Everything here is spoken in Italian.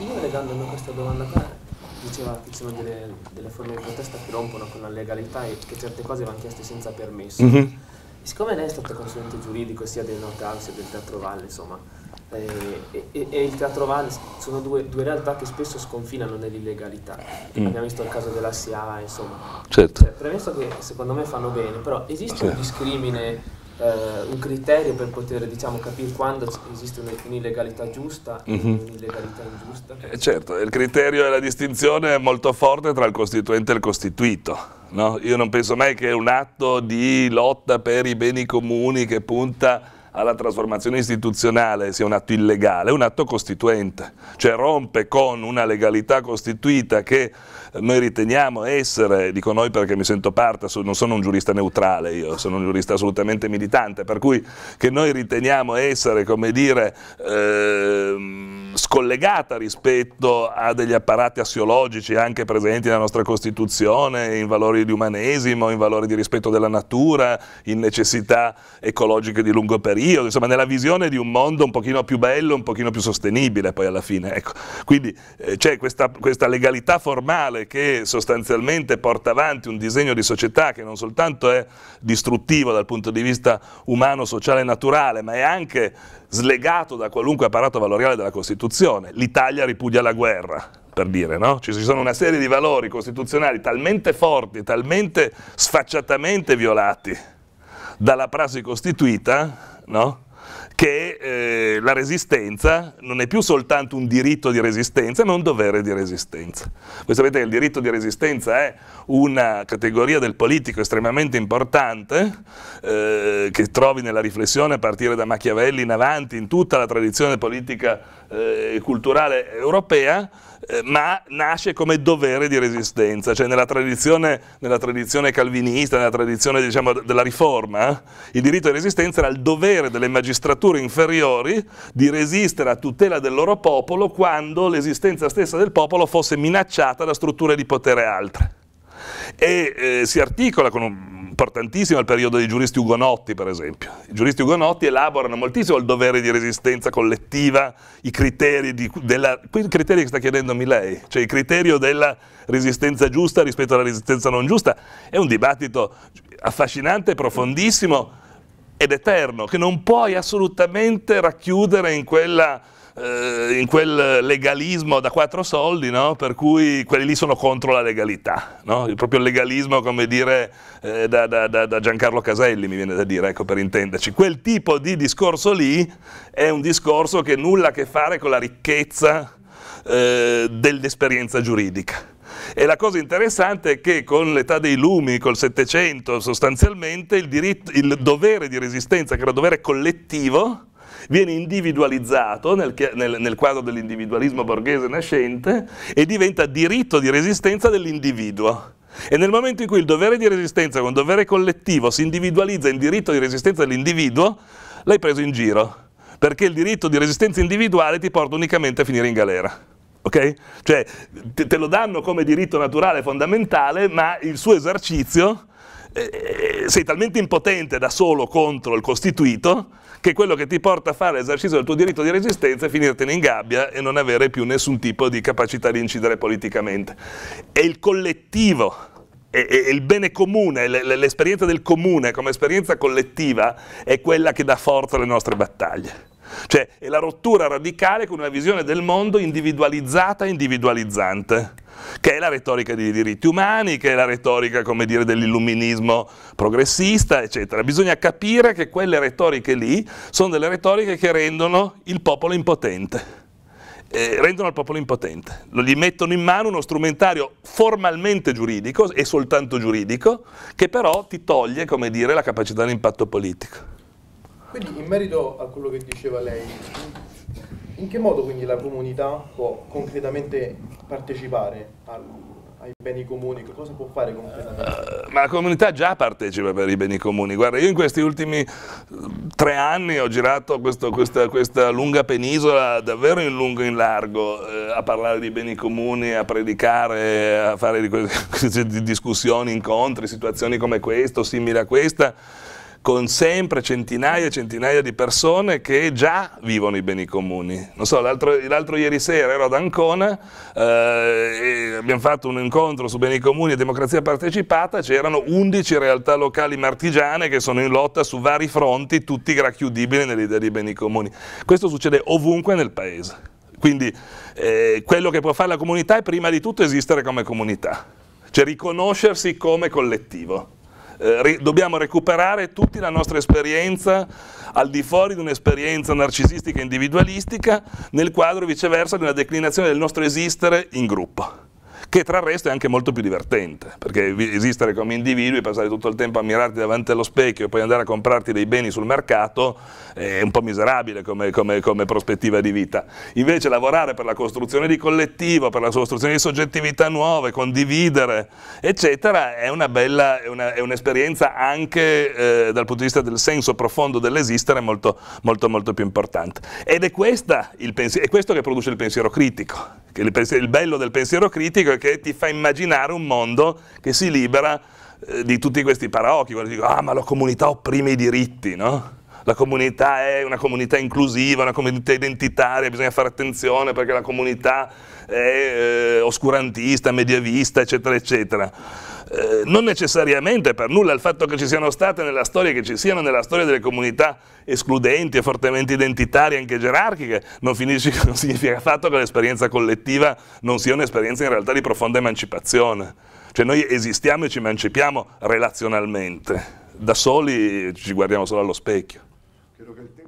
Io legandomi a questa domanda qua, diceva che ci sono delle, delle, forme di protesta che rompono con la legalità e che certe cose vanno chieste senza permesso. Mm -hmm. Siccome lei è stato consulente giuridico sia del North House che del Teatro Valle, insomma, eh, e, e, e, il Teatro Valle sono due, due, realtà che spesso sconfinano nell'illegalità. Mm. Abbiamo visto il caso della SIA, insomma. Certo. Cioè, premesso che secondo me fanno bene, però esiste sì. un discrimine eh, un criterio per poter diciamo, capire quando esiste un'illegalità giusta e mm -hmm. un'illegalità ingiusta? Eh, certo, il criterio e la distinzione è molto forte tra il costituente e il costituito. No? Io non penso mai che un atto di lotta per i beni comuni che punta alla trasformazione istituzionale sia un atto illegale, è un atto costituente, cioè rompe con una legalità costituita che noi riteniamo essere, dico noi perché mi sento parte, non sono un giurista neutrale, io sono un giurista assolutamente militante, per cui che noi riteniamo essere, come dire, ehm, scollegata rispetto a degli apparati assiologici anche presenti nella nostra Costituzione, in valori di umanesimo, in valori di rispetto della natura, in necessità ecologiche di lungo periodo, insomma nella visione di un mondo un pochino più bello, un pochino più sostenibile poi alla fine. Ecco. Quindi eh, c'è questa, questa legalità formale che sostanzialmente porta avanti un disegno di società che non soltanto è distruttivo dal punto di vista umano, sociale e naturale, ma è anche slegato da qualunque apparato valoriale della Costituzione. L'Italia ripudia la guerra, per dire, no? Ci sono una serie di valori costituzionali talmente forti, talmente sfacciatamente violati dalla prassi costituita, no? che eh, la resistenza non è più soltanto un diritto di resistenza, ma un dovere di resistenza. Voi sapete che il diritto di resistenza è una categoria del politico estremamente importante, eh, che trovi nella riflessione a partire da Machiavelli in avanti, in tutta la tradizione politica eh, culturale europea, eh, ma nasce come dovere di resistenza, cioè nella tradizione, nella tradizione calvinista, nella tradizione diciamo, della riforma, il diritto di resistenza era il dovere delle magistrature inferiori di resistere a tutela del loro popolo quando l'esistenza stessa del popolo fosse minacciata da strutture di potere altre. E eh, si articola con un importantissimo è il periodo dei giuristi ugonotti, per esempio. I giuristi ugonotti elaborano moltissimo il dovere di resistenza collettiva, i criteri, di, della, il criterio che sta chiedendomi lei, cioè il criterio della resistenza giusta rispetto alla resistenza non giusta, è un dibattito affascinante, profondissimo ed eterno, che non puoi assolutamente racchiudere in quella eh, in quel legalismo da quattro soldi, no? per cui quelli lì sono contro la legalità, no? il proprio legalismo come dire eh, da, da, da, Giancarlo Caselli mi viene da dire, ecco per intenderci, quel tipo di discorso lì è un discorso che nulla a che fare con la ricchezza eh, dell'esperienza giuridica. E la cosa interessante è che con l'età dei lumi, col Settecento, sostanzialmente il, diritto, il dovere di resistenza, che era dovere collettivo, viene individualizzato nel, nel, nel quadro dell'individualismo borghese nascente e diventa diritto di resistenza dell'individuo. E nel momento in cui il dovere di resistenza con dovere collettivo si individualizza in diritto di resistenza dell'individuo, l'hai preso in giro, perché il diritto di resistenza individuale ti porta unicamente a finire in galera. Okay? Cioè te, te lo danno come diritto naturale fondamentale, ma il suo esercizio eh, eh sei talmente impotente da solo contro il costituito che quello che ti porta a fare l'esercizio del tuo diritto di resistenza e finirtene in gabbia e non avere più nessun tipo di capacità di incidere politicamente. È il collettivo è il bene comune, l'esperienza del comune come esperienza collettiva è quella che dà forza alle nostre battaglie. Cioè è la rottura radicale con una visione del mondo individualizzata e individualizzante che è la retorica dei diritti umani, che è la retorica dell'illuminismo progressista, eccetera. Bisogna capire che quelle retoriche lì sono delle retoriche che rendono il popolo impotente. Eh, rendono il popolo impotente, gli mettono in mano uno strumentario formalmente giuridico e soltanto giuridico, che però ti toglie, come dire, la capacità di impatto politico. Quindi in merito a quello che diceva lei, in che modo quindi la comunità può concretamente partecipare al, ai beni comuni? cosa può fare concretamente? Uh, ma la comunità già partecipa per i beni comuni. Guarda, io in questi ultimi eh, tre anni ho girato questo, questa, questa, lunga penisola davvero in lungo e in largo eh, a parlare di beni comuni, a predicare, a fare di, di discussioni, incontri, situazioni come questo, simili a questa con sempre centinaia e centinaia di persone che già vivono i beni comuni. Non So, l'altro, ieri sera ero ad Ancona, eh, abbiamo fatto un incontro su beni comuni e democrazia partecipata, c'erano 11 realtà locali martigiane che sono in lotta su vari fronti, tutti racchiudibili nell'idea di beni comuni. Questo succede ovunque nel paese. Quindi eh, quello che può fare la comunità è prima di tutto esistere come comunità, cioè riconoscersi come collettivo eh, dobbiamo recuperare tutti la nostra esperienza al di fuori di un'esperienza narcisistica individualistica nel quadro viceversa di una declinazione del nostro esistere in gruppo che tra il resto è anche molto più divertente, perché esistere come individui, passare tutto il tempo a mirarti davanti allo specchio e poi andare a comprarti dei beni sul mercato è un po' miserabile come, come, come prospettiva di vita. Invece lavorare per la costruzione di collettivo, per la costruzione di soggettività nuove, condividere, eccetera, è un'esperienza anche eh, dal punto di vista del senso profondo dell'esistere molto, molto, molto più importante. Ed è, è questo che produce il pensiero critico, il, pensiero, il bello del pensiero critico è che perché ti fa immaginare un mondo che si libera eh, di tutti questi paraocchi, quando dico, ah ma la comunità opprime i diritti, no? la comunità è una comunità inclusiva, una comunità identitaria, bisogna fare attenzione perché la comunità è eh, oscurantista, medievista, eccetera, eccetera. Eh, non necessariamente per nulla il fatto che ci siano state nella storia, che ci siano nella storia delle comunità escludenti e fortemente identitarie, anche gerarchiche, non, finisce, non significa affatto che l'esperienza collettiva non sia un'esperienza in realtà di profonda emancipazione. Cioè noi esistiamo e ci emancipiamo relazionalmente, da soli ci guardiamo solo allo specchio. creo que el tema